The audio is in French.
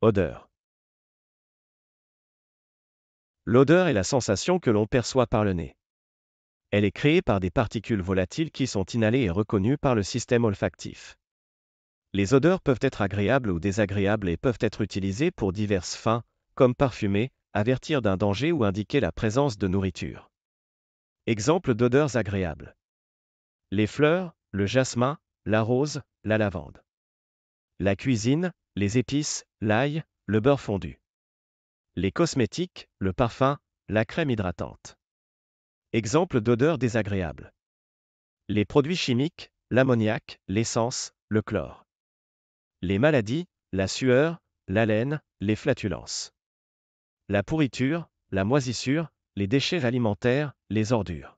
Odeur. L'odeur est la sensation que l'on perçoit par le nez. Elle est créée par des particules volatiles qui sont inhalées et reconnues par le système olfactif. Les odeurs peuvent être agréables ou désagréables et peuvent être utilisées pour diverses fins, comme parfumer, avertir d'un danger ou indiquer la présence de nourriture. Exemple d'odeurs agréables. Les fleurs, le jasmin, la rose, la lavande. La cuisine, les épices, l'ail, le beurre fondu. Les cosmétiques, le parfum, la crème hydratante. Exemple d'odeurs désagréables. Les produits chimiques, l'ammoniac, l'essence, le chlore. Les maladies, la sueur, l'haleine, les flatulences. La pourriture, la moisissure, les déchets alimentaires, les ordures.